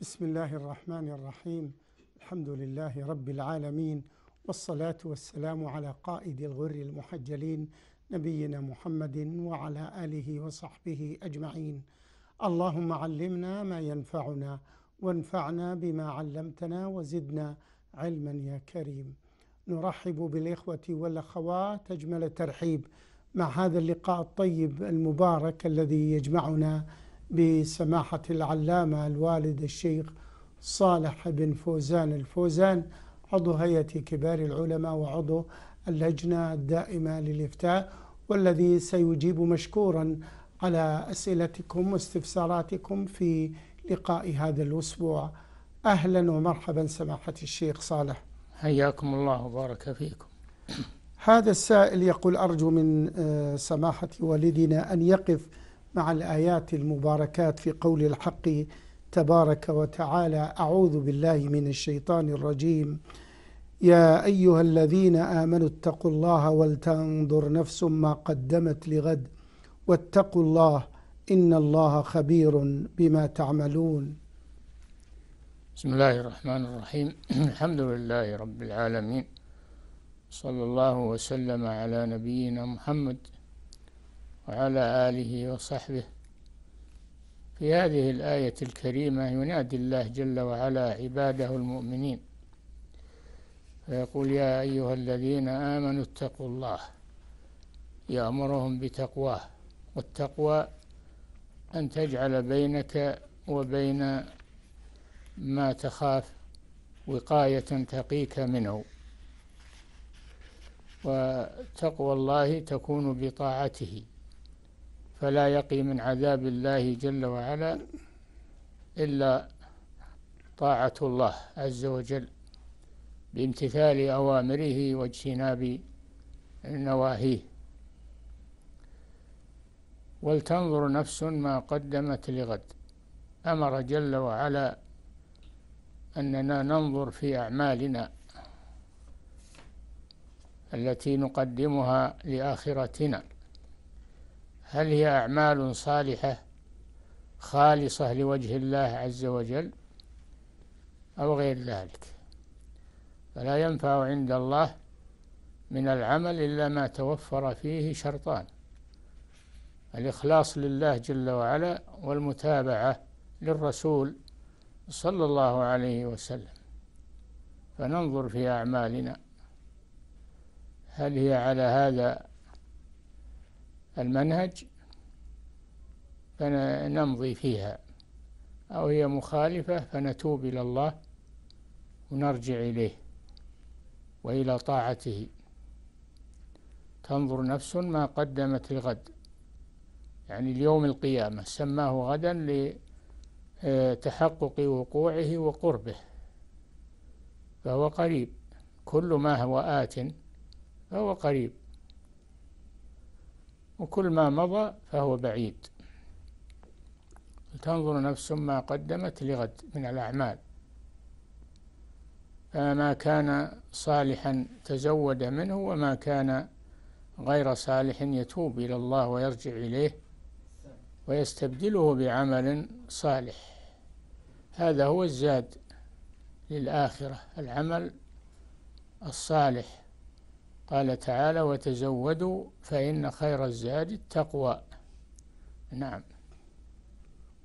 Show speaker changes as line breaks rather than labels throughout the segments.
بسم الله الرحمن الرحيم الحمد لله رب العالمين والصلاة والسلام على قائد الغر المحجلين نبينا محمد وعلى آله وصحبه أجمعين اللهم علمنا ما ينفعنا وانفعنا بما علمتنا وزدنا علما يا كريم نرحب بالإخوة والأخوات أجمل ترحيب مع هذا اللقاء الطيب المبارك الذي يجمعنا بسماحة العلامة الوالد الشيخ صالح بن فوزان الفوزان عضو هيئة كبار العلماء وعضو اللجنة الدائمة للإفتاء والذي سيجيب مشكورا على أسئلتكم واستفساراتكم في لقاء هذا الأسبوع أهلا ومرحبا سماحة الشيخ
صالح حياكم الله وبارك فيكم
هذا السائل يقول أرجو من آه، سماحة والدنا أن يقف مع الآيات المباركات في قول الحق تبارك وتعالى أعوذ بالله من الشيطان الرجيم يا أيها الذين آمنوا اتقوا الله ولتنظر نفس ما قدمت لغد واتقوا الله إن الله خبير بما تعملون
بسم الله الرحمن الرحيم الحمد لله رب العالمين صلى الله وسلم على نبينا محمد وعلى آله وصحبه في هذه الآية الكريمة ينادي الله جل وعلا عباده المؤمنين فيقول يا أيها الذين آمنوا اتقوا الله يأمرهم بتقواه والتقوى أن تجعل بينك وبين ما تخاف وقاية تقيك منه وتقوى الله تكون بطاعته فلا يقي من عذاب الله جل وعلا إلا طاعة الله عز وجل بامتثال أوامره واجتناب نواهيه ولتنظر نفس ما قدمت لغد أمر جل وعلا أننا ننظر في أعمالنا التي نقدمها لآخرتنا هل هي أعمال صالحة خالصة لوجه الله عز وجل أو غير ذلك فلا ينفع عند الله من العمل إلا ما توفر فيه شرطان الإخلاص لله جل وعلا والمتابعة للرسول صلى الله عليه وسلم فننظر في أعمالنا هل هي على هذا المنهج فنمضي فيها أو هي مخالفة فنتوب إلى الله ونرجع إليه وإلى طاعته تنظر نفس ما قدمت لغد يعني اليوم القيامة سماه غدا لتحقق آه، وقوعه وقربه فهو قريب كل ما هو آت فهو قريب وكل ما مضى فهو بعيد تنظر نفس ما قدمت لغد من الأعمال فما كان صالحا تزود منه وما كان غير صالح يتوب إلى الله ويرجع إليه ويستبدله بعمل صالح هذا هو الزاد للآخرة العمل الصالح قال تعالى وتزودوا فإن خير الزاد التقوى نعم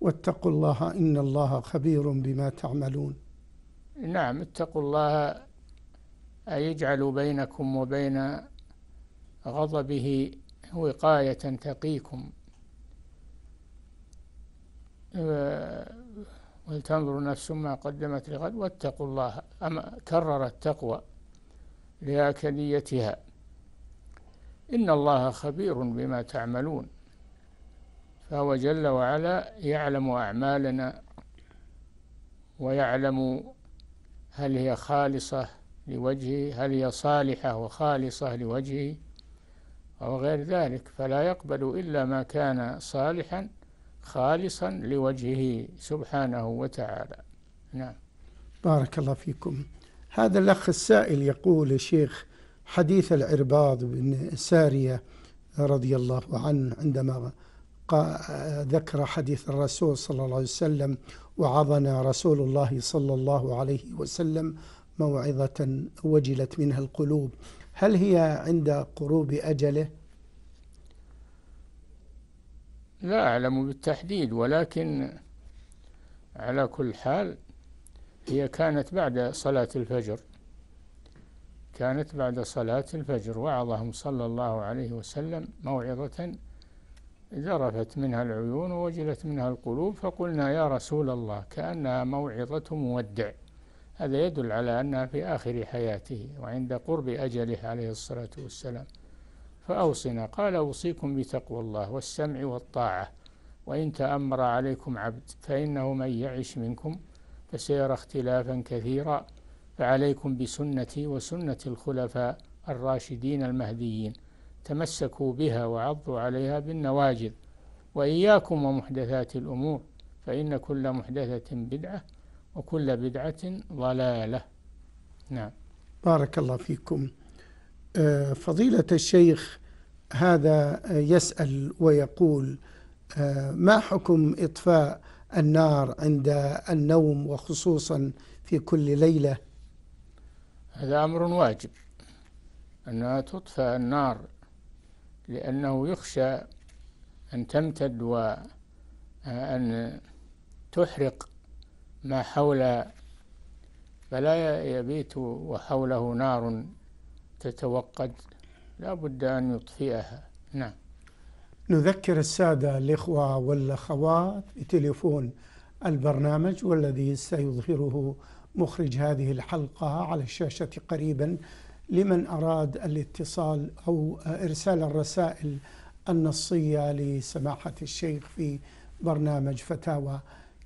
واتقوا
الله إن الله خبير بما تعملون
نعم اتقوا الله أي اجعلوا بينكم وبين غضبه وقاية تقيكم ولتنظر نفس ما قدمت لغد واتقوا الله أما كرر التقوى لآكليتها إن الله خبير بما تعملون فهو جل وعلا يعلم أعمالنا ويعلم هل هي خالصة لوجهه هل هي صالحة وخالصة لوجهه أو غير ذلك فلا يقبل إلا ما كان صالحا خالصا لوجهه سبحانه وتعالى نعم
بارك الله فيكم هذا الأخ السائل يقول الشيخ حديث العرباض بن سارية رضي الله عنه عندما ذكر حديث الرسول صلى الله عليه وسلم وعظنا رسول الله صلى الله عليه وسلم موعظة وجلت منها القلوب هل هي عند قروب أجله؟
لا أعلم بالتحديد ولكن على كل حال هي كانت بعد صلاة الفجر كانت بعد صلاة الفجر وعظهم صلى الله عليه وسلم موعظة ذرفت منها العيون ووجلت منها القلوب فقلنا يا رسول الله كأنها موعظة مودع هذا يدل على أنها في آخر حياته وعند قرب أجله عليه الصلاة والسلام فأوصنا قال أوصيكم بتقوى الله والسمع والطاعة وإن تأمر عليكم عبد فإنه من يعش منكم فسيرى اختلافا كثيرا فعليكم بسنتي وسنة الخلفاء الراشدين المهديين تمسكوا بها وعضوا عليها بالنواجذ وإياكم ومحدثات الأمور فإن كل محدثة بدعة وكل بدعة ضلالة نعم
بارك الله فيكم آه، فضيلة الشيخ هذا يسأل ويقول آه، ما حكم إطفاء النار عند النوم وخصوصا في كل ليلة
هذا أمر واجب أنها تطفأ النار لأنه يخشى أن تمتد وأن تحرق ما حول فلا يبيت وحوله نار تتوقد لا بد أن يطفئها نعم
نذكر السادة الإخوة والأخوات بتليفون البرنامج والذي سيظهره مخرج هذه الحلقة على الشاشة قريبا لمن أراد الاتصال أو إرسال الرسائل النصية لسماحة الشيخ في برنامج فتاوى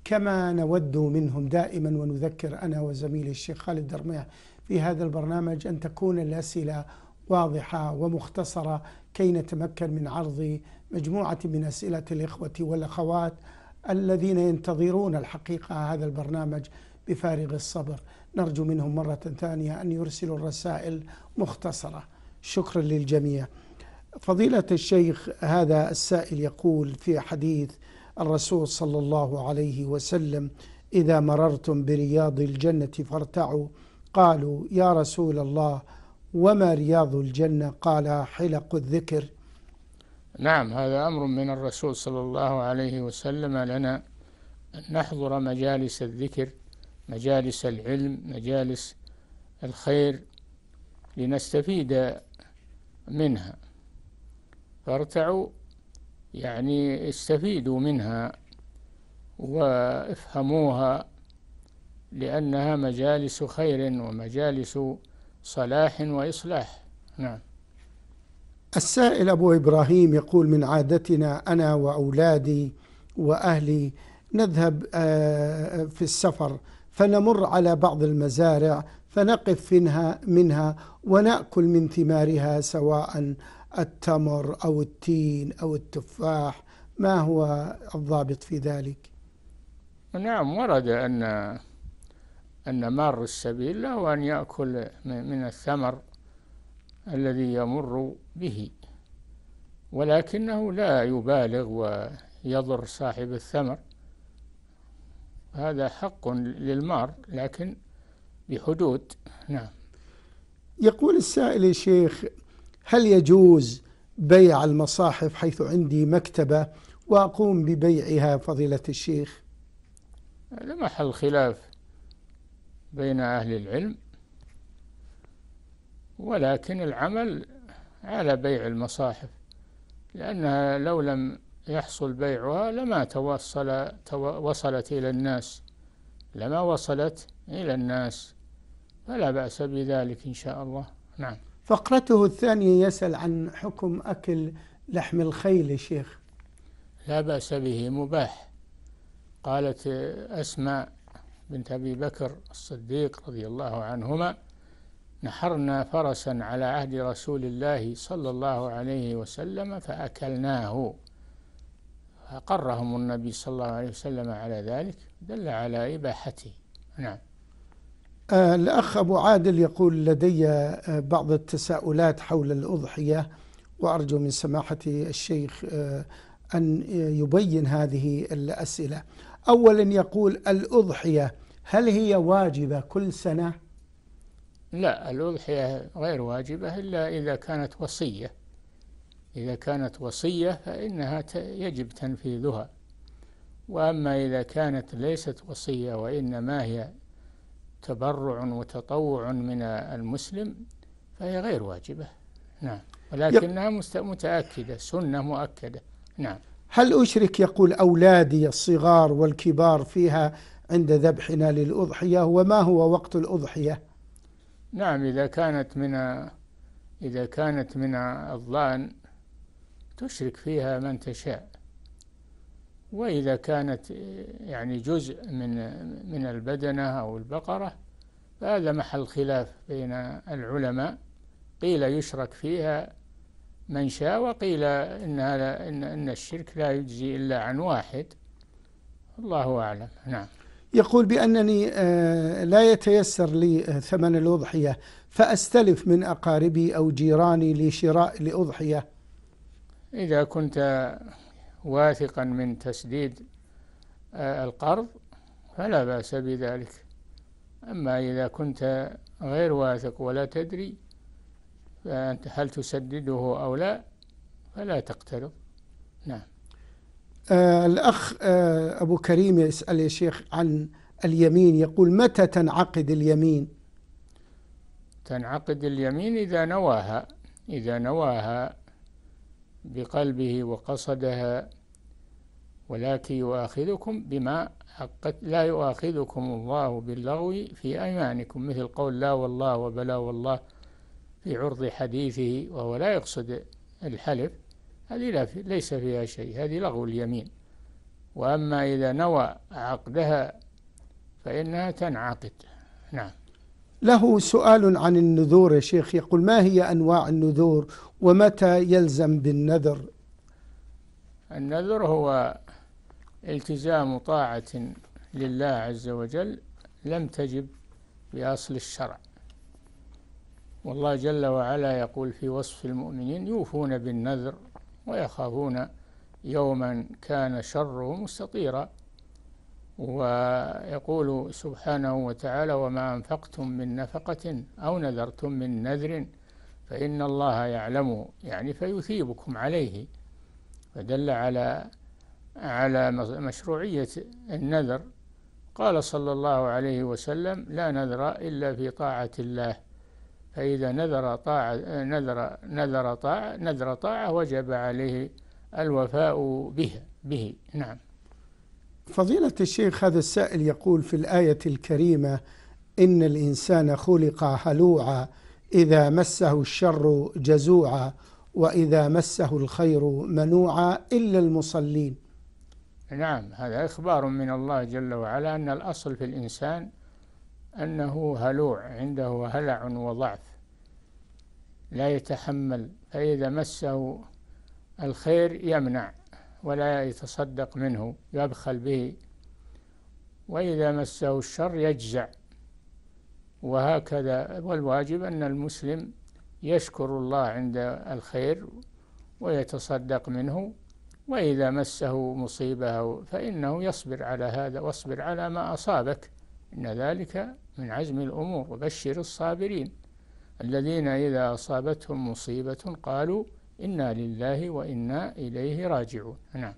كما نود منهم دائما ونذكر أنا وزميلي الشيخ خالد درميع في هذا البرنامج أن تكون الأسئلة واضحة ومختصرة كي نتمكن من عرض مجموعة من أسئلة الإخوة والأخوات الذين ينتظرون الحقيقة هذا البرنامج بفارغ الصبر نرجو منهم مرة ثانية أن يرسلوا الرسائل مختصرة شكرا للجميع فضيلة الشيخ هذا السائل يقول في حديث الرسول صلى الله عليه وسلم إذا مررتم برياض الجنة فارتعوا قالوا يا رسول الله وما رياض الجنة قال حلق الذكر
نعم هذا أمر من الرسول صلى الله عليه وسلم لنا أن نحضر مجالس الذكر مجالس العلم مجالس الخير لنستفيد منها فارتعوا يعني استفيدوا منها وافهموها لأنها مجالس خير ومجالس صلاح وإصلاح نعم
السائل أبو إبراهيم يقول من عادتنا أنا وأولادي وأهلي نذهب آه، في السفر فنمر على بعض المزارع فنقف منها, منها ونأكل من ثمارها سواء التمر أو التين أو التفاح ما هو الضابط في ذلك؟
نعم ورد أن أن مار السبيل له أن يأكل من الثمر الذي يمر به ولكنه لا يبالغ ويضر صاحب الثمر هذا حق للمار لكن بحدود نعم
يقول السائل شيخ هل يجوز بيع المصاحف حيث عندي مكتبة وأقوم ببيعها فضيلة الشيخ
لمح محل خلاف بين أهل العلم ولكن العمل على بيع المصاحف لأنها لو لم يحصل بيعها لما توصل وصلت إلى الناس لما وصلت إلى الناس فلا بأس بذلك إن شاء الله نعم
فقرته الثانية يسأل عن حكم أكل لحم الخيل شيخ
لا بأس به مباح قالت أسماء بنت أبي بكر الصديق رضي الله عنهما نحرنا فرسا على عهد رسول الله صلى الله عليه وسلم فأكلناه فأقرهم النبي صلى الله عليه وسلم على ذلك دل على إباحته نعم
آه الأخ أبو عادل يقول لدي آه، بعض التساؤلات حول الأضحية وأرجو من سماحة الشيخ آه، أن يبين هذه الأسئلة أولا يقول الأضحية هل هي واجبة كل سنة؟
لا الأضحية غير واجبة إلا إذا كانت وصية إذا كانت وصية فإنها يجب تنفيذها وأما إذا كانت ليست وصية وإنما هي تبرع وتطوع من المسلم فهي غير واجبة نعم ولكنها متأكدة سنة مؤكدة
نعم هل أشرك يقول أولادي الصغار والكبار فيها عند ذبحنا للأضحية وما هو وقت الأضحية
نعم إذا كانت من إذا كانت من الضان تشرك فيها من تشاء وإذا كانت يعني جزء من من البدنة أو البقرة فهذا محل خلاف بين العلماء قيل يشرك فيها من شاء وقيل إن, هذا إن, إن الشرك لا يجزي إلا عن واحد الله أعلم نعم
يقول بأنني آه، لا يتيسر لي آه، ثمن الأضحية فأستلف من أقاربي أو جيراني لشراء لأضحية
إذا كنت واثقا من تسديد آه، القرض فلا بأس بذلك أما إذا كنت غير واثق ولا تدري فأنت هل تسدده أو لا فلا تقترض
نعم آه الأخ آه أبو كريم يسأل يا شيخ عن اليمين يقول متى تنعقد اليمين
تنعقد اليمين إذا نواها إذا نواها بقلبه وقصدها ولكن يؤاخذكم بما حقت لا يؤاخذكم الله باللغو في أيمانكم مثل قول لا والله وبلا والله في عرض حديثه وهو لا يقصد الحلف هذه ليس فيها شيء هذه لغو اليمين وأما إذا نوى عقدها فإنها تنعقد نعم
له سؤال عن النذور يا شيخ يقول ما هي أنواع النذور ومتى يلزم بالنذر
النذر هو التزام طاعة لله عز وجل لم تجب بأصل الشرع والله جل وعلا يقول في وصف المؤمنين يوفون بالنذر ويخافون يوما كان شره مستطيرا ويقول سبحانه وتعالى وما أنفقتم من نفقة أو نذرتم من نذر فإن الله يعلمه يعني فيثيبكم عليه فدل على على مشروعية النذر قال صلى الله عليه وسلم لا نذر إلا في طاعة الله فإذا نذر طاعة نذر نذر طاعة نذر طاعة وجب عليه الوفاء بها به نعم
فضيلة الشيخ هذا السائل يقول في الآية الكريمة إن الإنسان خلق هلوعا إذا مسه الشر جزوعا وإذا مسه الخير منوعا إلا المصلين
نعم هذا إخبار من الله جل وعلا أن الأصل في الإنسان أنه هلوع عنده هلع وضعف لا يتحمل فإذا مسه الخير يمنع ولا يتصدق منه يبخل به وإذا مسه الشر يجزع وهكذا والواجب أن المسلم يشكر الله عند الخير ويتصدق منه وإذا مسه مصيبة فإنه يصبر على هذا واصبر على ما أصابك إن ذلك من عزم الأمور وبشر الصابرين الذين إذا أصابتهم مصيبة قالوا إنا لله وإنا إليه راجعون نعم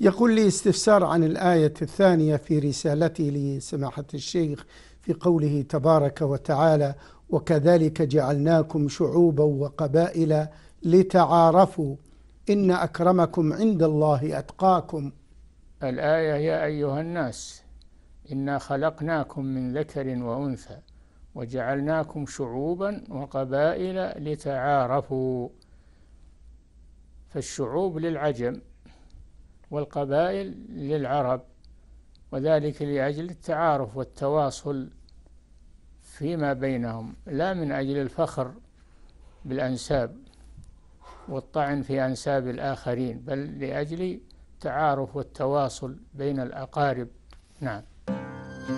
يقول لي استفسار عن الآية الثانية في رسالتي لسماحة الشيخ في قوله تبارك وتعالى وكذلك جعلناكم شعوبا وقبائل لتعارفوا إن أكرمكم عند الله أتقاكم
الآية يا أيها الناس إنا خلقناكم من ذكر وأنثى وجعلناكم شعوبا وقبائل لتعارفوا فالشعوب للعجم والقبائل للعرب وذلك لأجل التعارف والتواصل فيما بينهم لا من أجل الفخر بالأنساب والطعن في أنساب الآخرين بل لأجل التعارف والتواصل بين الأقارب نعم فإن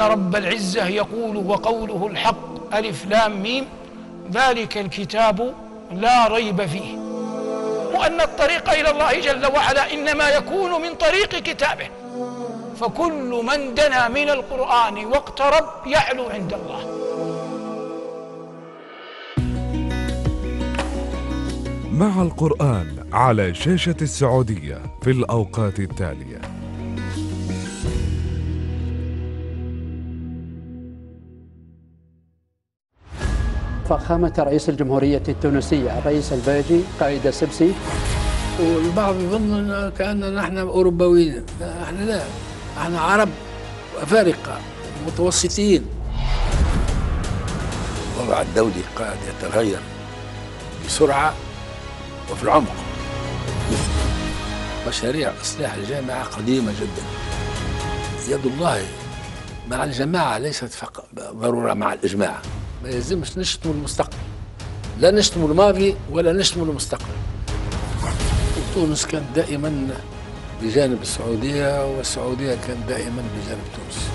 رب العزة يقول وقوله الحق ألف لام ميم ذلك الكتاب لا ريب فيه وأن الطريق إلى الله جل وعلا إنما يكون من طريق كتابه فكل من دنا من القرآن واقترب يعلو عند الله مع القرآن على شاشة السعودية في الأوقات التالية
فخامة رئيس الجمهورية التونسية الرئيس الباجي قائد السبسي والبعض يظن كأننا نحن أوروبيين احنا لا احنا عرب أفارقة
متوسطين الوضع الدولي قاعد يتغير بسرعة وفي العمق مشاريع إصلاح الجامعة قديمة جدا يد الله مع الجماعة ليست فقط ضرورة مع الإجماع ما يلزمش نشتم المستقبل لا نشتم الماضي ولا نشتم المستقبل تونس كانت دائما بجانب السعودية والسعودية كانت دائما بجانب تونس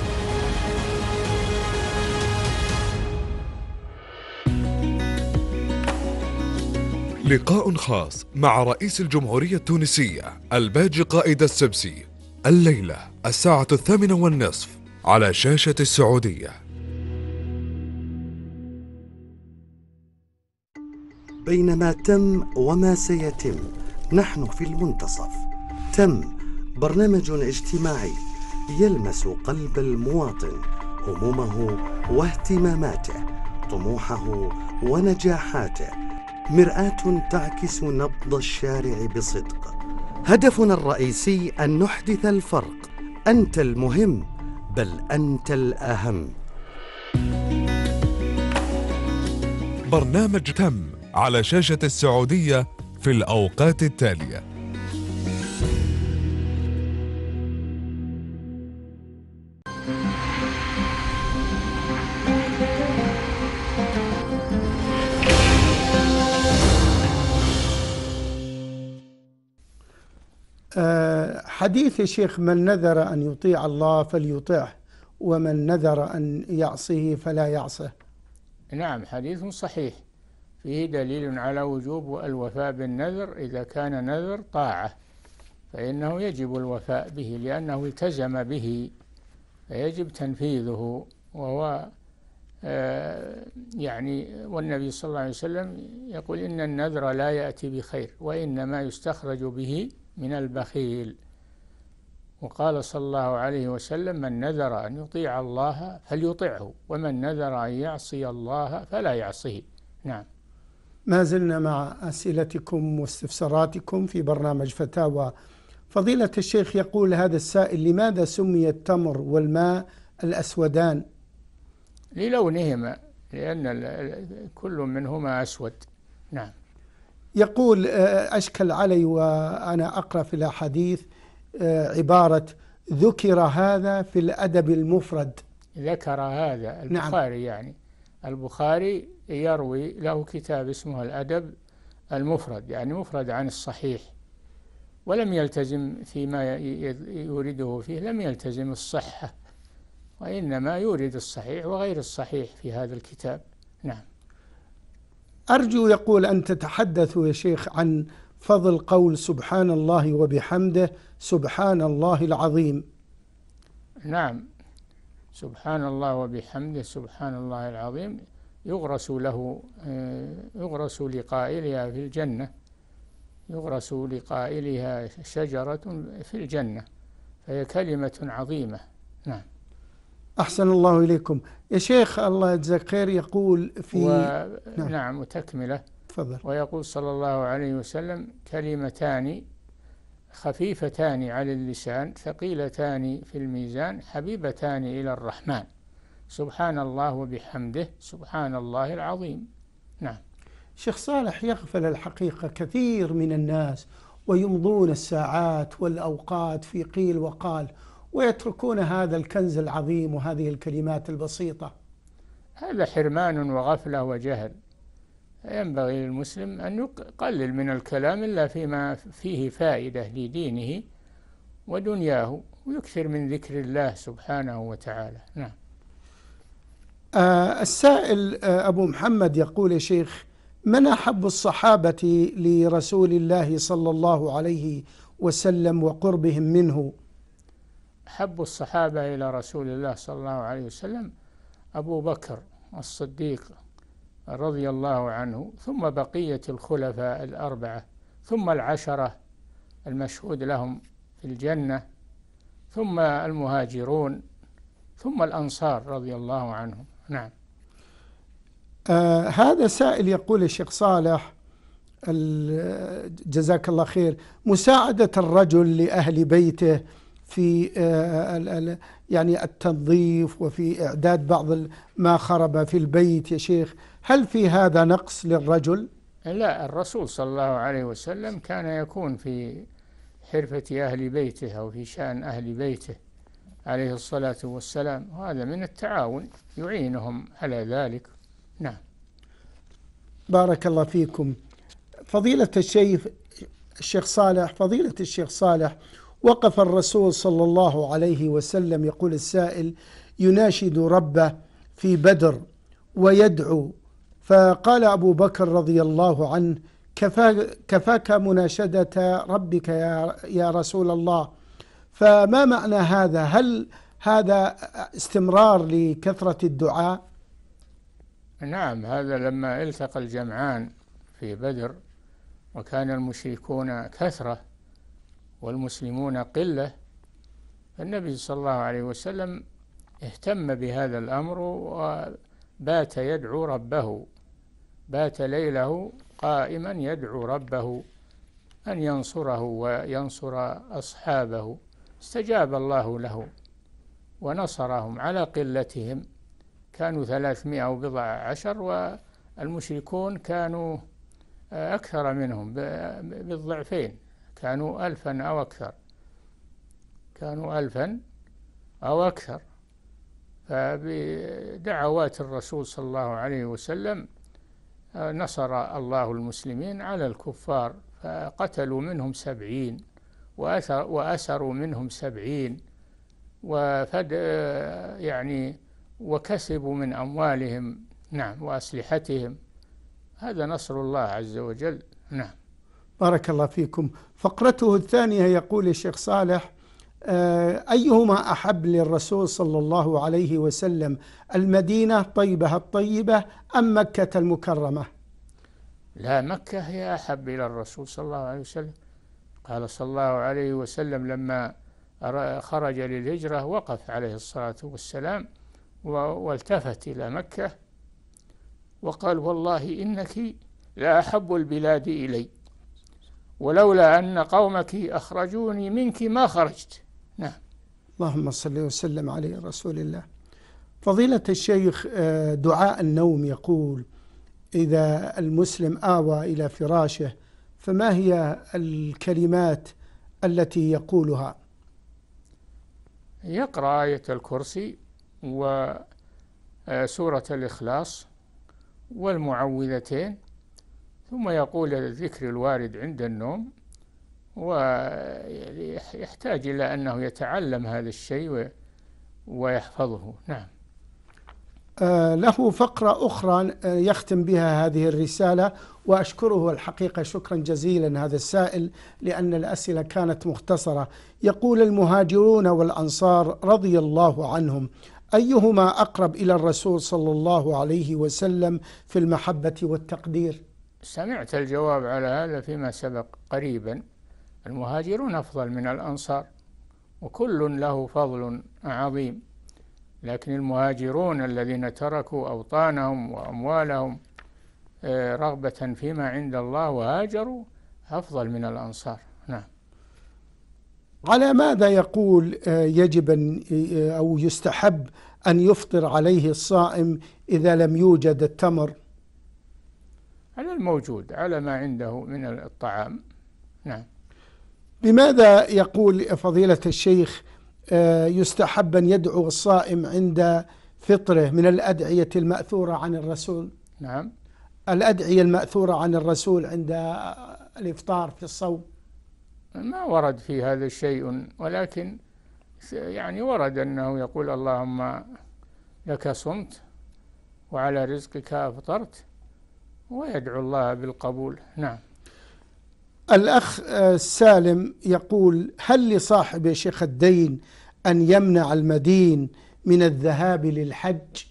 لقاء خاص مع رئيس الجمهورية التونسية الباجي قائد السبسي الليلة الساعة الثامنة والنصف على شاشة السعودية بين ما تم وما سيتم نحن في المنتصف تم برنامج اجتماعي يلمس قلب المواطن همومه واهتماماته طموحه ونجاحاته مراه تعكس نبض الشارع بصدق هدفنا الرئيسي ان نحدث الفرق انت المهم بل انت الاهم برنامج تم على شاشه السعوديه في الاوقات التاليه آه، حديث الشيخ من نذر أن يطيع الله فليطيعه ومن نذر أن يعصيه فلا يعصه
نعم حديث صحيح فيه دليل على وجوب الوفاء بالنذر إذا كان نذر طاعة فإنه يجب الوفاء به لأنه التزم به فيجب تنفيذه وهو آه، يعني والنبي صلى الله عليه وسلم يقول إن النذر لا يأتي بخير وإنما يستخرج به من البخيل وقال صلى الله عليه وسلم من نذر أن يطيع الله فليطعه ومن نذر أن يعصي الله فلا يعصيه نعم
ما زلنا مع أسئلتكم واستفساراتكم في برنامج فتاوى فضيلة الشيخ يقول هذا السائل لماذا سمي التمر والماء الأسودان
للونهما لأن كل منهما أسود نعم
يقول آه، أشكل علي وأنا أقرأ في الأحاديث آه، عبارة ذكر هذا في الأدب المفرد
ذكر هذا نعم. البخاري نعم. يعني البخاري يروي له كتاب اسمه الأدب المفرد يعني مفرد عن الصحيح ولم يلتزم فيما يورده فيه لم يلتزم الصحة وإنما يورد الصحيح وغير الصحيح في هذا الكتاب
نعم أرجو يقول أن تتحدثوا يا شيخ عن فضل قول سبحان الله وبحمده سبحان الله العظيم
نعم سبحان الله وبحمده سبحان الله العظيم يغرس له آه، يغرس لقائلها في الجنة يغرس لقائلها شجرة في الجنة فهي كلمة عظيمة
نعم أحسن الله إليكم يا شيخ الله يجزاك خير يقول في و... نعم.
نعم وتكملة تفضل ويقول صلى الله عليه وسلم كلمتان خفيفتان على اللسان ثقيلتان في الميزان حبيبتان إلى الرحمن سبحان الله وبحمده سبحان الله العظيم نعم شيخ
صالح يغفل الحقيقة كثير من الناس ويمضون الساعات والأوقات في قيل وقال ويتركون هذا الكنز العظيم وهذه الكلمات
البسيطة هذا حرمان وغفلة وجهل ينبغي للمسلم أن يقلل من الكلام إلا فيما فيه فائدة لدينه ودنياه ويكثر من ذكر الله سبحانه وتعالى نعم
آه السائل آه أبو محمد يقول يا شيخ من أحب الصحابة لرسول الله صلى الله عليه وسلم وقربهم منه؟
أحب الصحابة إلى رسول الله صلى الله عليه وسلم أبو بكر الصديق رضي الله عنه ثم بقية الخلفاء الأربعة ثم العشرة المشهود لهم في الجنة ثم المهاجرون ثم الأنصار رضي الله عنهم نعم
آه هذا سائل يقول الشيخ صالح جزاك الله خير مساعدة الرجل لأهل بيته في آه، آه، يعني التنظيف وفي إعداد بعض ما خرب في البيت يا شيخ هل في هذا نقص للرجل؟
لا الرسول صلى الله عليه وسلم كان يكون في حرفة أهل بيته أو في شأن أهل بيته عليه الصلاة والسلام وهذا من التعاون يعينهم على ذلك نعم
بارك الله فيكم فضيلة الشيخ الشيخ صالح فضيلة الشيخ صالح وقف الرسول صلى الله عليه وسلم يقول السائل يناشد ربه في بدر ويدعو فقال أبو بكر رضي الله عنه كفا كفاك مناشدة ربك يا, يا رسول الله فما معنى هذا هل هذا استمرار لكثرة الدعاء
نعم هذا لما التقى الجمعان في بدر وكان المشركون كثره والمسلمون قلة النبي صلى الله عليه وسلم اهتم بهذا الأمر وبات يدعو ربه بات ليله قائما يدعو ربه أن ينصره وينصر أصحابه استجاب الله له ونصرهم على قلتهم كانوا ثلاثمائة وبضع عشر والمشركون كانوا أكثر منهم بالضعفين كانوا ألفا أو أكثر كانوا ألفا أو أكثر فبدعوات الرسول صلى الله عليه وسلم نصر الله المسلمين على الكفار فقتلوا منهم سبعين وأسروا منهم سبعين وفد يعني وكسبوا من أموالهم نعم وأسلحتهم هذا نصر الله عز وجل نعم
بارك الله فيكم فقرته الثانية يقول الشيخ صالح آه، أيهما أحب للرسول صلى الله عليه وسلم المدينة طيبة الطيبة أم مكة المكرمة
لا مكة هي أحب إلى الرسول صلى الله عليه وسلم قال صلى الله عليه وسلم لما خرج للهجرة وقف عليه الصلاة والسلام والتفت إلى مكة وقال والله إنك لا أحب البلاد إلي ولولا أن قومك أخرجوني منك ما خرجت
نعم اللهم صل وسلم على رسول الله فضيلة الشيخ آه، دعاء النوم يقول إذا المسلم آوى إلى فراشه فما هي الكلمات التي يقولها
يقرأ آية الكرسي وسورة آه، الإخلاص والمعوذتين ثم يقول الذكر الوارد عند النوم ويحتاج إلى أنه يتعلم هذا الشيء ويحفظه نعم
آه، له فقرة أخرى آه، يختم بها هذه الرسالة وأشكره الحقيقة شكرا جزيلا هذا السائل لأن الأسئلة كانت مختصرة يقول المهاجرون والأنصار رضي الله عنهم أيهما أقرب إلى الرسول صلى الله عليه وسلم في المحبة والتقدير
سمعت الجواب على هذا فيما سبق قريبا المهاجرون أفضل من الأنصار وكل له فضل عظيم لكن المهاجرون الذين تركوا أوطانهم وأموالهم آه، رغبة فيما عند الله وهاجروا أفضل من الأنصار نعم
على ماذا يقول آه، يجب أن آه، أو يستحب أن يفطر عليه الصائم إذا لم يوجد التمر؟
على الموجود على ما عنده من الطعام نعم
بماذا يقول فضيلة الشيخ آه، يستحب أن يدعو الصائم عند فطره من الأدعية المأثورة عن الرسول نعم الأدعية المأثورة عن
الرسول عند الإفطار في الصوم ما ورد في هذا الشيء ولكن يعني ورد أنه يقول اللهم لك صمت وعلى رزقك أفطرت ويدعو الله بالقبول نعم
الأخ آه، سالم يقول هل لصاحب شيخ الدين أن يمنع المدين من الذهاب للحج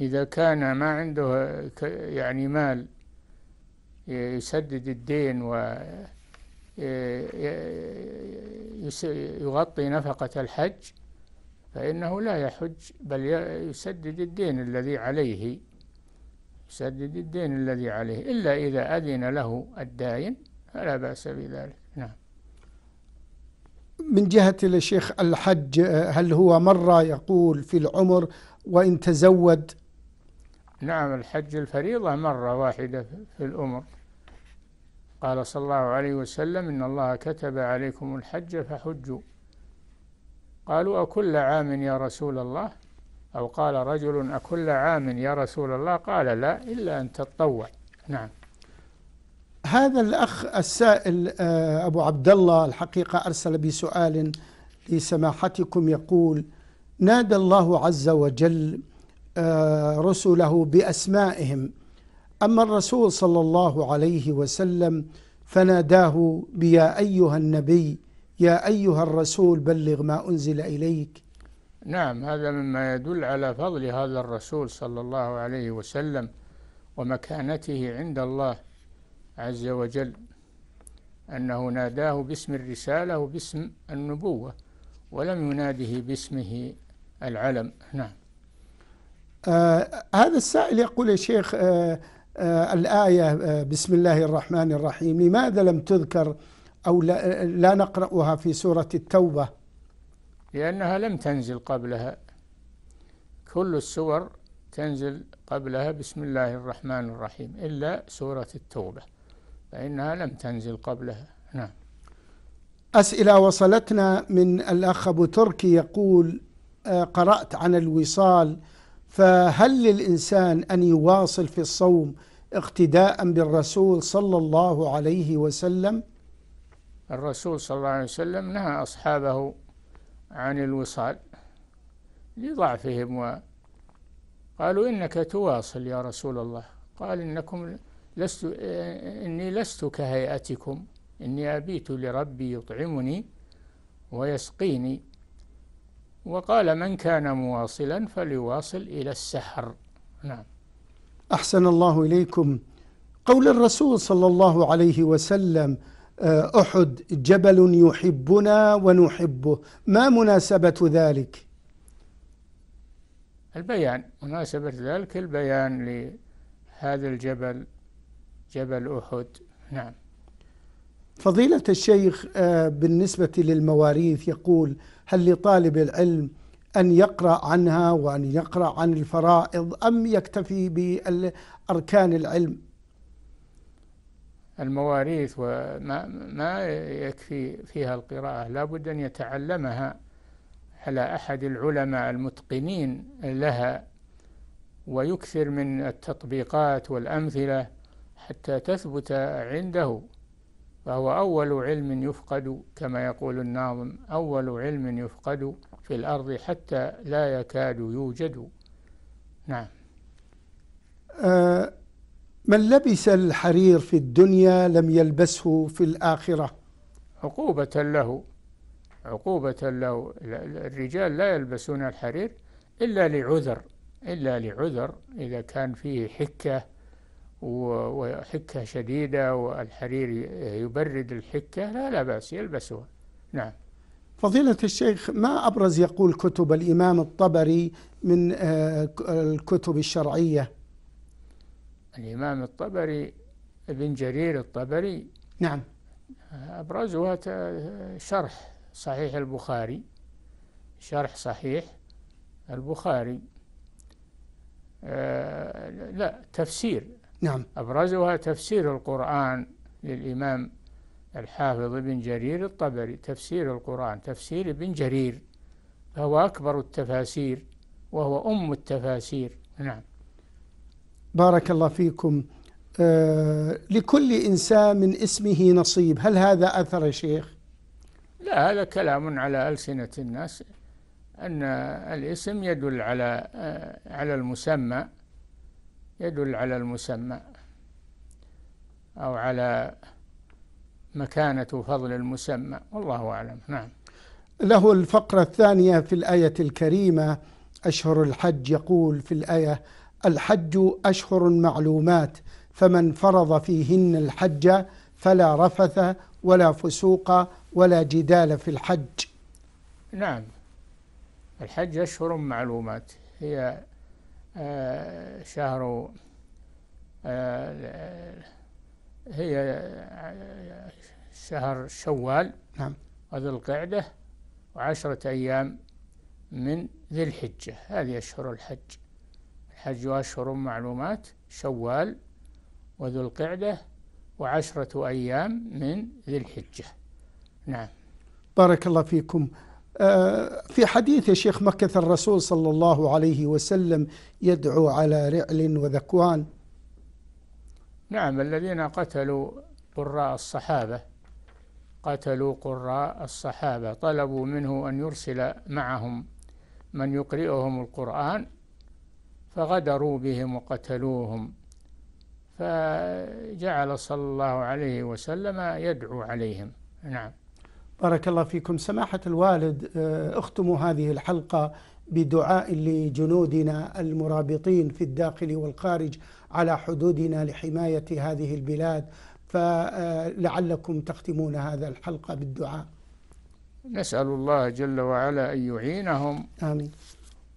إذا كان ما عنده يعني مال يسدد الدين و آه، يغطي نفقة الحج فإنه لا يحج بل يسدد الدين الذي عليه يسدد الدين الذي عليه إلا إذا أذن له الداين فلا بأس بذلك نعم
من جهة الشيخ الحج هل هو مرة يقول في العمر وإن تزود
نعم الحج الفريضة مرة واحدة في الأمر قال صلى الله عليه وسلم إن الله كتب عليكم الحج فحجوا قالوا أكل عام يا رسول الله أو قال رجل أكل عام يا رسول الله قال لا إلا أن تتطوع نعم
هذا الأخ السائل آه، أبو عبد الله الحقيقة أرسل بسؤال لسماحتكم يقول نادى الله عز وجل آه، رسله بأسمائهم أما الرسول صلى الله عليه وسلم فناداه بيا أيها النبي يا أيها الرسول بلغ ما أنزل إليك
نعم هذا مما يدل على فضل هذا الرسول صلى الله عليه وسلم ومكانته عند الله عز وجل أنه ناداه باسم الرسالة وباسم النبوة ولم يناده باسمه العلم نعم
آه هذا السائل يقول يا شيخ آه آه الآية آه بسم الله الرحمن الرحيم لماذا لم تذكر أو لا, لا نقرأها في سورة التوبة
لأنها لم تنزل قبلها كل السور تنزل قبلها بسم الله الرحمن الرحيم إلا سورة التوبة فإنها لم تنزل قبلها نعم
أسئلة وصلتنا من الأخ أبو تركي يقول آه، قرأت عن الوصال فهل للإنسان أن يواصل في الصوم اقتداء بالرسول صلى الله عليه وسلم
الرسول صلى الله عليه وسلم نهى أصحابه عن الوصال لضعفهم و قالوا إنك تواصل يا رسول الله قال إنكم لست إني لست كهيئتكم إني أبيت لربي يطعمني ويسقيني وقال من كان مواصلا فليواصل إلى السحر
نعم أحسن الله إليكم قول الرسول صلى الله عليه وسلم آه، أحد جبل يحبنا ونحبه ما مناسبة ذلك
البيان مناسبة ذلك البيان لهذا الجبل جبل أحد نعم
فضيلة الشيخ آه، بالنسبة للمواريث يقول هل لطالب العلم أن يقرأ عنها وأن يقرأ عن الفرائض أم يكتفي بأركان العلم
المواريث وما ما يكفي فيها القراءة لا بد أن يتعلمها على أحد العلماء المتقنين لها ويكثر من التطبيقات والأمثلة حتى تثبت عنده فهو أول علم يفقد كما يقول الناظم أول علم يفقد في الأرض حتى لا يكاد يوجد نعم
أه من لبس الحرير في الدنيا لم يلبسه في الآخرة
عقوبة له عقوبة له الرجال لا يلبسون الحرير إلا لعذر إلا لعذر إذا كان فيه حكة وحكة شديدة والحرير يبرد الحكة لا لا بأس يلبسها
نعم فضيلة الشيخ ما أبرز يقول كتب الإمام الطبري من آه، الكتب الشرعية
الإمام الطبري ابن جرير الطبري نعم أبرزها شرح صحيح البخاري شرح صحيح البخاري آه، لا تفسير نعم أبرزها تفسير القرآن للإمام الحافظ ابن جرير الطبري تفسير القرآن تفسير ابن جرير فهو أكبر التفاسير وهو أم التفاسير نعم
بارك الله فيكم آه لكل إنسان من اسمه نصيب هل هذا أثر يا شيخ
لا هذا كلام على ألسنة الناس أن الاسم يدل على آه، على المسمى يدل على المسمى أو على مكانة فضل المسمى والله أعلم نعم
له الفقرة الثانية في الآية الكريمة أشهر الحج يقول في الآية الحج أشهر معلومات فمن فرض فيهن الحج فلا رفث ولا فسوق ولا جدال
في الحج نعم الحج أشهر معلومات هي آه، شهر آه، هي آه، شهر شوال نعم وذي القعدة وعشرة أيام من ذي الحجة هذه أشهر الحج الحج أشهر معلومات شوال وذو القعدة وعشرة أيام من ذي الحجة نعم
بارك الله فيكم آه، في حديث يا شيخ مكث الرسول صلى الله عليه وسلم يدعو على رعل وذكوان
نعم الذين قتلوا قراء الصحابة قتلوا قراء الصحابة طلبوا منه أن يرسل معهم من يقرئهم القرآن فغدروا بهم وقتلوهم فجعل صلى الله عليه وسلم يدعو عليهم نعم بارك
الله فيكم سماحة الوالد آه، اختموا هذه الحلقة بدعاء لجنودنا المرابطين في الداخل والخارج على حدودنا لحماية هذه البلاد فلعلكم تختمون هذا الحلقة بالدعاء
نسأل الله جل وعلا أن يعينهم آمين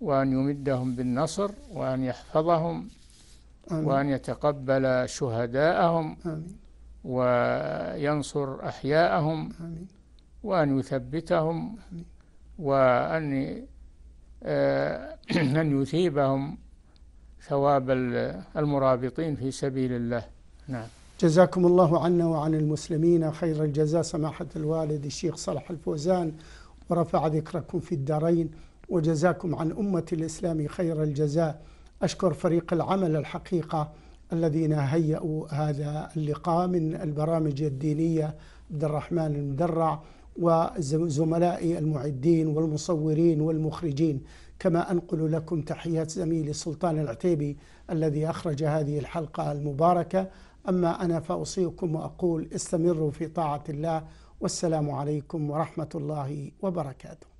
وأن يمدهم بالنصر وأن يحفظهم آمين. وأن يتقبل شهداءهم آمين. وينصر أحياءهم آمين. وأن يثبتهم آمين. وأن آه، أن يثيبهم ثواب المرابطين في سبيل الله نعم
جزاكم الله عنا وعن المسلمين خير الجزاء سماحة الوالد الشيخ صالح الفوزان ورفع ذكركم في الدارين وجزاكم عن أمة الإسلام خير الجزاء أشكر فريق العمل الحقيقة الذين هيئوا هذا اللقاء من البرامج الدينية عبد الرحمن المدرع وزملائي المعدين والمصورين والمخرجين كما أنقل لكم تحيات زميلي سلطان العتيبي الذي أخرج هذه الحلقة المباركة أما أنا فأوصيكم وأقول استمروا في طاعة الله والسلام عليكم ورحمة الله وبركاته